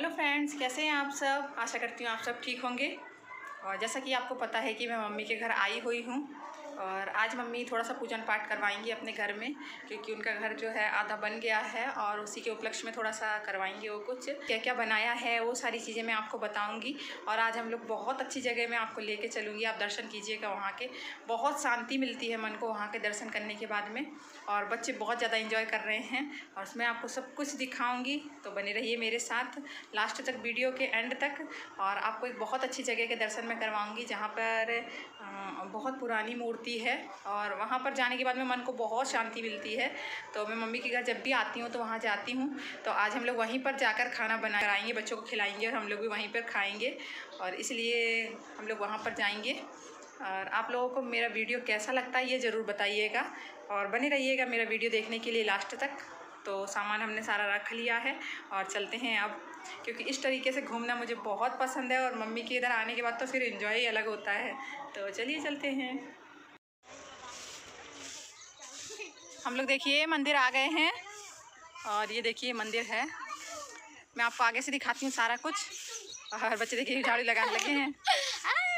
hello friends कैसे हैं आप सब आशा करती हूँ आप सब ठीक होंगे और जैसा कि आपको पता है कि मैं मम्मी के घर आई हुई हूँ और आज मम्मी थोड़ा सा पूजन पाठ करवाएंगी अपने घर में क्योंकि उनका घर जो है आधा बन गया है और उसी के उपलक्ष्य में थोड़ा सा करवाएंगे वो कुछ क्या क्या बनाया है वो सारी चीज़ें मैं आपको बताऊंगी और आज हम लोग बहुत अच्छी जगह में आपको लेके चलूँगी आप दर्शन कीजिएगा वहाँ के बहुत शांति मिलती है मन को वहाँ के दर्शन करने के बाद में और बच्चे बहुत ज़्यादा इंजॉय कर रहे हैं और उसमें आपको सब कुछ दिखाऊँगी तो बने रहिए मेरे साथ लास्ट तक वीडियो के एंड तक और आपको एक बहुत अच्छी जगह के दर्शन में करवाऊँगी जहाँ पर बहुत पुरानी मूर्ति होती है और वहाँ पर जाने के बाद में मन को बहुत शांति मिलती है तो मैं मम्मी के घर जब भी आती हूँ तो वहाँ जाती हूँ तो आज हम लोग वहीं पर जाकर खाना बना कराएंगे बच्चों को खिलाएंगे और हम लोग भी वहीं पर खाएंगे और इसलिए हम लोग वहाँ पर जाएंगे और आप लोगों को मेरा वीडियो कैसा लगता है ये ज़रूर बताइएगा और बने रहिएगा मेरा वीडियो देखने के लिए लास्ट तक तो सामान हमने सारा रख लिया है और चलते हैं अब क्योंकि इस तरीके से घूमना मुझे बहुत पसंद है और मम्मी के इधर आने के बाद तो फिर इन्जॉय ही अलग होता है तो चलिए चलते हैं हम लोग देखिए मंदिर आ गए हैं और ये देखिए मंदिर है मैं आपको आगे से दिखाती हूँ सारा कुछ और बच्चे देखिए झाड़ू लगाने लगे हैं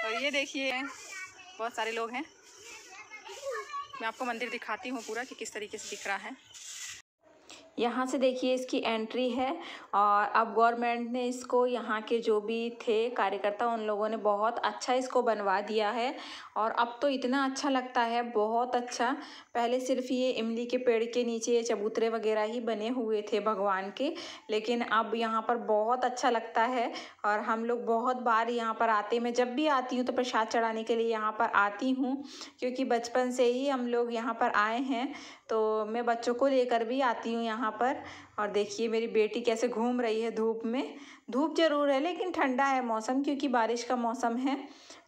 और ये देखिए बहुत सारे लोग हैं मैं आपको मंदिर दिखाती हूँ पूरा कि किस तरीके से दिख रहा है यहाँ से देखिए इसकी एंट्री है और अब गवर्नमेंट ने इसको यहाँ के जो भी थे कार्यकर्ता उन लोगों ने बहुत अच्छा इसको बनवा दिया है और अब तो इतना अच्छा लगता है बहुत अच्छा पहले सिर्फ ये इमली के पेड़ के नीचे ये चबूतरे वगैरह ही बने हुए थे भगवान के लेकिन अब यहाँ पर बहुत अच्छा लगता है और हम लोग बहुत बार यहाँ पर आते मैं जब भी आती हूँ तो प्रसाद चढ़ाने के लिए यहाँ पर आती हूँ क्योंकि बचपन से ही हम लोग यहाँ पर आए हैं तो मैं बच्चों को लेकर भी आती हूँ यहाँ पर और देखिए मेरी बेटी कैसे घूम रही है धूप में धूप ज़रूर है लेकिन ठंडा है मौसम क्योंकि बारिश का मौसम है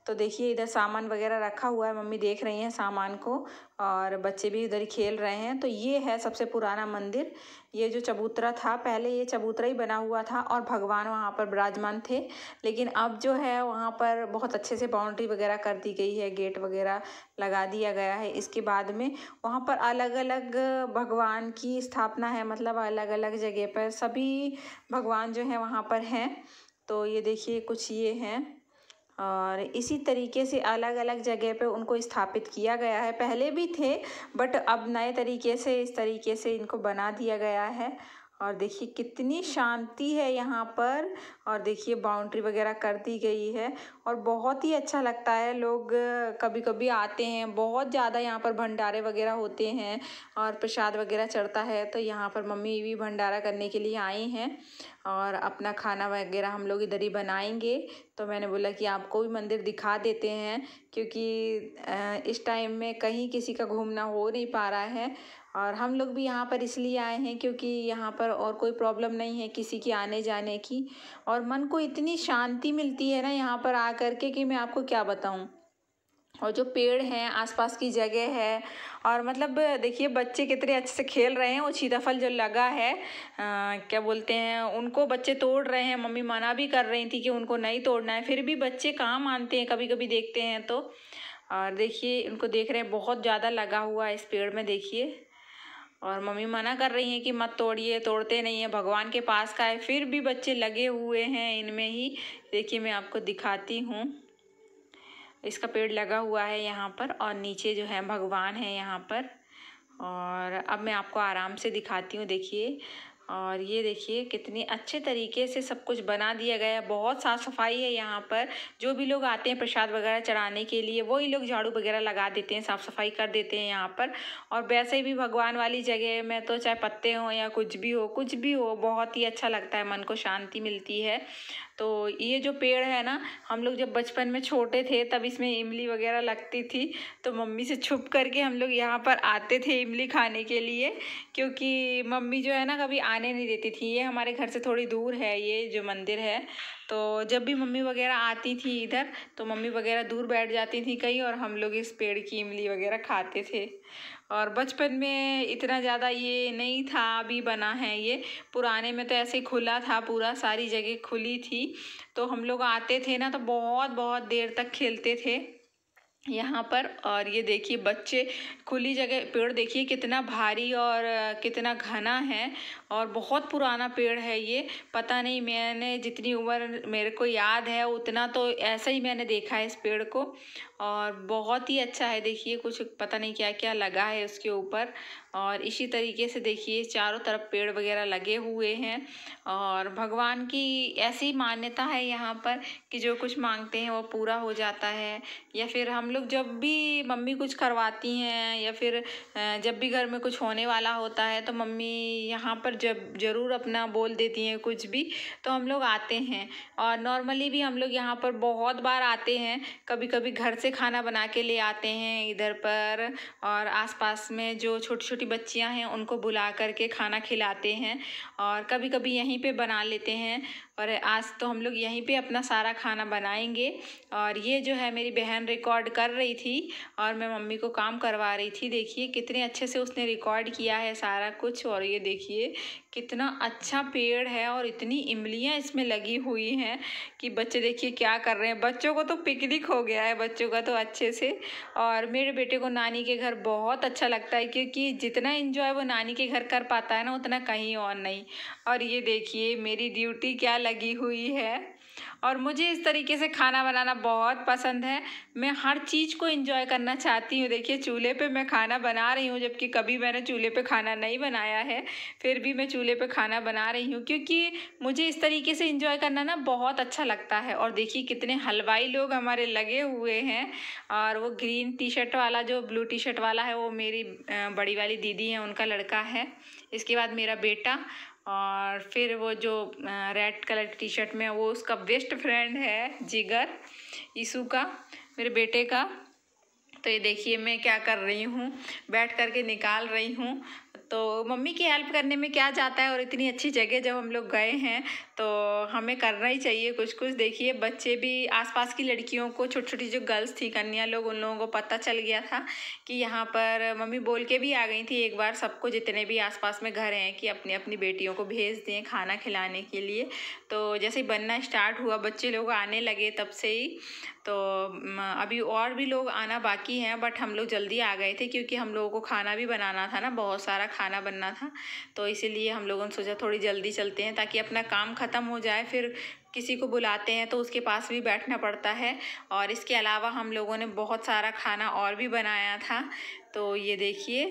तो देखिए इधर सामान वगैरह रखा हुआ है मम्मी देख रही हैं सामान को और बच्चे भी इधर खेल रहे हैं तो ये है सबसे पुराना मंदिर ये जो चबूतरा था पहले ये चबूतरा ही बना हुआ था और भगवान वहाँ पर विराजमान थे लेकिन अब जो है वहाँ पर बहुत अच्छे से बाउंड्री वगैरह कर दी गई है गेट वगैरह लगा दिया गया है इसके बाद में वहाँ पर अलग अलग भगवान की स्थापना है मतलब अलग अलग जगह पर सभी भगवान जो है वहाँ पर हैं तो ये देखिए कुछ ये हैं और इसी तरीके से अलग अलग जगह पे उनको स्थापित किया गया है पहले भी थे बट अब नए तरीके से इस तरीके से इनको बना दिया गया है और देखिए कितनी शांति है यहाँ पर और देखिए बाउंड्री वगैरह कर दी गई है और बहुत ही अच्छा लगता है लोग कभी कभी आते हैं बहुत ज़्यादा यहाँ पर भंडारे वगैरह होते हैं और प्रसाद वगैरह चढ़ता है तो यहाँ पर मम्मी भी भंडारा करने के लिए आई हैं और अपना खाना वगैरह हम लोग इधर ही बनाएंगे तो मैंने बोला कि आपको भी मंदिर दिखा देते हैं क्योंकि इस टाइम में कहीं किसी का घूमना हो नहीं पा रहा है और हम लोग भी यहाँ पर इसलिए आए हैं क्योंकि यहाँ पर और कोई प्रॉब्लम नहीं है किसी की आने जाने की और मन को इतनी शांति मिलती है ना यहाँ पर आ कर के कि मैं आपको क्या बताऊँ और जो पेड़ हैं आसपास की जगह है और मतलब देखिए बच्चे कितने अच्छे से खेल रहे हैं वो सीताफल जो लगा है आ, क्या बोलते हैं उनको बच्चे तोड़ रहे हैं मम्मी मना भी कर रही थी कि उनको नहीं तोड़ना है फिर भी बच्चे कहाँ मानते हैं कभी कभी देखते हैं तो और देखिए उनको देख रहे हैं बहुत ज़्यादा लगा हुआ है इस पेड़ में देखिए और मम्मी मना कर रही हैं कि मत तोड़िए तोड़ते नहीं है भगवान के पास का है फिर भी बच्चे लगे हुए हैं इनमें ही देखिए मैं आपको दिखाती हूँ इसका पेड़ लगा हुआ है यहाँ पर और नीचे जो है भगवान है यहाँ पर और अब मैं आपको आराम से दिखाती हूँ देखिए और ये देखिए कितने अच्छे तरीके से सब कुछ बना दिया गया है बहुत साफ़ सफाई है यहाँ पर जो भी लोग आते हैं प्रसाद वगैरह चढ़ाने के लिए वही लोग झाड़ू वगैरह लगा देते हैं साफ़ सफाई कर देते हैं यहाँ पर और वैसे भी भगवान वाली जगह में तो चाहे पत्ते हों या कुछ भी हो कुछ भी हो बहुत ही अच्छा लगता है मन को शांति मिलती है तो ये जो पेड़ है ना हम लोग जब बचपन में छोटे थे तब इसमें इमली वगैरह लगती थी तो मम्मी से छुप करके हम लोग यहाँ पर आते थे इमली खाने के लिए क्योंकि मम्मी जो है ना कभी आने नहीं देती थी ये हमारे घर से थोड़ी दूर है ये जो मंदिर है तो जब भी मम्मी वगैरह आती थी इधर तो मम्मी वगैरह दूर बैठ जाती थी कहीं और हम लोग इस पेड़ की इमली वगैरह खाते थे और बचपन में इतना ज़्यादा ये नहीं था अभी बना है ये पुराने में तो ऐसे खुला था पूरा सारी जगह खुली थी तो हम लोग आते थे ना तो बहुत बहुत देर तक खेलते थे यहाँ पर और ये देखिए बच्चे खुली जगह पेड़ देखिए कितना भारी और कितना घना है और बहुत पुराना पेड़ है ये पता नहीं मैंने जितनी उम्र मेरे को याद है उतना तो ऐसा ही मैंने देखा है इस पेड़ को और बहुत ही अच्छा है देखिए कुछ पता नहीं क्या क्या लगा है उसके ऊपर और इसी तरीके से देखिए चारों तरफ पेड़ वगैरह लगे हुए हैं और भगवान की ऐसी मान्यता है यहाँ पर कि जो कुछ मांगते हैं वो पूरा हो जाता है या फिर हम लोग जब भी मम्मी कुछ करवाती हैं या फिर जब भी घर में कुछ होने वाला होता है तो मम्मी यहाँ पर जब ज़रूर अपना बोल देती हैं कुछ भी तो हम लोग आते हैं और नॉर्मली भी हम लोग यहाँ पर बहुत बार आते हैं कभी कभी घर से खाना बना के ले आते हैं इधर पर और आसपास में जो छोटी छोटी छोटी बच्चियाँ हैं उनको बुला करके खाना खिलाते हैं और कभी कभी यहीं पे बना लेते हैं और आज तो हम लोग यहीं पे अपना सारा खाना बनाएंगे और ये जो है मेरी बहन रिकॉर्ड कर रही थी और मैं मम्मी को काम करवा रही थी देखिए कितने अच्छे से उसने रिकॉर्ड किया है सारा कुछ और ये देखिए कितना अच्छा पेड़ है और इतनी इमलियाँ इसमें लगी हुई हैं कि बच्चे देखिए क्या कर रहे हैं बच्चों को तो पिकनिक हो गया है बच्चों का तो अच्छे से और मेरे बेटे को नानी के घर बहुत अच्छा लगता है क्योंकि जितना इन्जॉय वो नानी के घर कर पाता है ना उतना कहीं और नहीं और ये देखिए मेरी ड्यूटी क्या लगी हुई है और मुझे इस तरीके से खाना बनाना बहुत पसंद है मैं हर चीज़ को इंजॉय करना चाहती हूँ देखिए चूल्हे पे मैं खाना बना रही हूँ जबकि कभी मैंने चूल्हे पे खाना नहीं बनाया है फिर भी मैं चूल्हे पे खाना बना रही हूँ क्योंकि मुझे इस तरीके से इंजॉय करना ना बहुत अच्छा लगता है और देखिए कितने हलवाई लोग हमारे लगे हुए हैं और वो ग्रीन टी शर्ट वाला जो ब्लू टी शर्ट वाला है वो मेरी बड़ी वाली दीदी है उनका लड़का है इसके बाद मेरा बेटा और फिर वो जो रेड कलर की टी शर्ट में वो उसका बेस्ट फ्रेंड है जिगर ईसू का मेरे बेटे का तो ये देखिए मैं क्या कर रही हूँ बैठ करके निकाल रही हूँ तो मम्मी की हेल्प करने में क्या जाता है और इतनी अच्छी जगह जब हम लोग गए हैं तो हमें करना ही चाहिए कुछ कुछ देखिए बच्चे भी आसपास की लड़कियों को छोटी छोटी जो गर्ल्स थी कन्या लोग उन लोगों को पता चल गया था कि यहाँ पर मम्मी बोल के भी आ गई थी एक बार सबको जितने भी आसपास में घर हैं कि अपनी अपनी बेटियों को भेज दें खाना खिलाने के लिए तो जैसे ही बनना स्टार्ट हुआ बच्चे लोग आने लगे तब से ही तो अभी और भी लोग आना बाकी हैं बट हम लोग जल्दी आ गए थे क्योंकि हम लोगों को खाना भी बनाना था ना बहुत सारा खाना बनना था तो इसीलिए हम लोगों ने सोचा थोड़ी जल्दी चलते हैं ताकि अपना काम ख़त्म हो जाए फिर किसी को बुलाते हैं तो उसके पास भी बैठना पड़ता है और इसके अलावा हम लोगों ने बहुत सारा खाना और भी बनाया था तो ये देखिए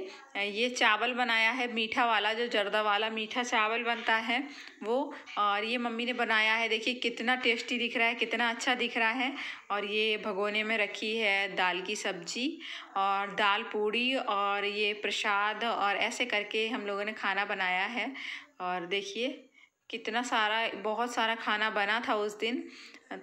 ये चावल बनाया है मीठा वाला जो जर्दा वाला मीठा चावल बनता है वो और ये मम्मी ने बनाया है देखिए कितना टेस्टी दिख रहा है कितना अच्छा दिख रहा है और ये भगोने में रखी है दाल की सब्जी और दाल पूड़ी और ये प्रसाद और ऐसे करके हम लोगों ने खाना बनाया है और देखिए कितना सारा बहुत सारा खाना बना था उस दिन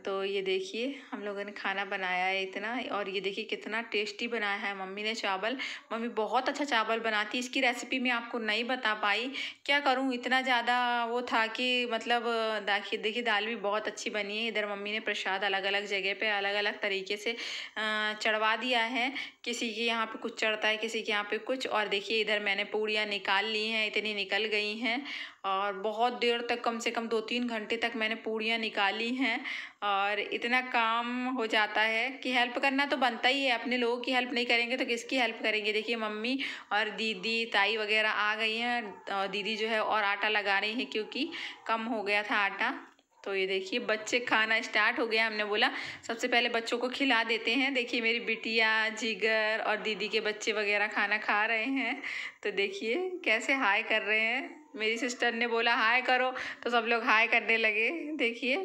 तो ये देखिए हम लोगों ने खाना बनाया है इतना और ये देखिए कितना टेस्टी बनाया है मम्मी ने चावल मम्मी बहुत अच्छा चावल बनाती इसकी रेसिपी मैं आपको नहीं बता पाई क्या करूँ इतना ज़्यादा वो था कि मतलब देखिए देखिए दाल भी बहुत अच्छी बनी है इधर मम्मी ने प्रसाद अलग अलग जगह पे अलग अलग तरीके से चढ़वा दिया है किसी के यहाँ पर कुछ चढ़ता है किसी के यहाँ पर कुछ और देखिए इधर मैंने पूड़ियाँ निकाल ली हैं इतनी निकल गई हैं और बहुत देर तक कम से कम दो तीन घंटे तक मैंने पूड़ियाँ निकाली हैं और इतना काम हो जाता है कि हेल्प करना तो बनता ही है अपने लोगों की हेल्प नहीं करेंगे तो किसकी हेल्प करेंगे देखिए मम्मी और दीदी ताई वगैरह आ गई हैं दीदी जो है और आटा लगा रही हैं क्योंकि कम हो गया था आटा तो ये देखिए बच्चे खाना स्टार्ट हो गया हमने बोला सबसे पहले बच्चों को खिला देते हैं देखिए मेरी बिटिया जिगर और दीदी के बच्चे वगैरह खाना खा रहे हैं तो देखिए कैसे हाय कर रहे हैं मेरी सिस्टर ने बोला हाय करो तो सब लोग हाय करने लगे देखिए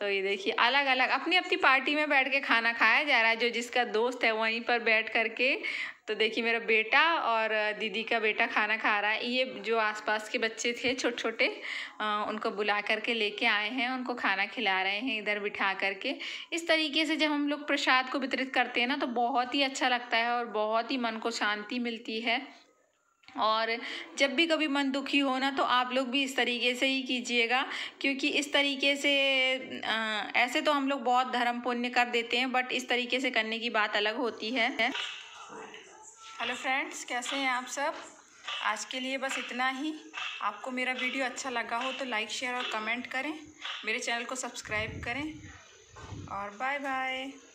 तो ये देखिए अलग अलग अपनी अपनी पार्टी में बैठ के खाना खाया जा रहा है जो जिसका दोस्त है वहीं पर बैठ करके तो देखिए मेरा बेटा और दीदी का बेटा खाना खा रहा है ये जो आसपास के बच्चे थे छोटे छोटे उनको बुला करके लेके आए हैं उनको खाना खिला रहे हैं इधर बिठा करके इस तरीके से जब हम लोग प्रसाद को वितरित करते हैं ना तो बहुत ही अच्छा लगता है और बहुत ही मन को शांति मिलती है और जब भी कभी मन दुखी हो ना तो आप लोग भी इस तरीके से ही कीजिएगा क्योंकि इस तरीके से आ, ऐसे तो हम लोग बहुत धर्म पुण्य कर देते हैं बट इस तरीके से करने की बात अलग होती है हेलो फ्रेंड्स कैसे हैं आप सब आज के लिए बस इतना ही आपको मेरा वीडियो अच्छा लगा हो तो लाइक शेयर और कमेंट करें मेरे चैनल को सब्सक्राइब करें और बाय बाय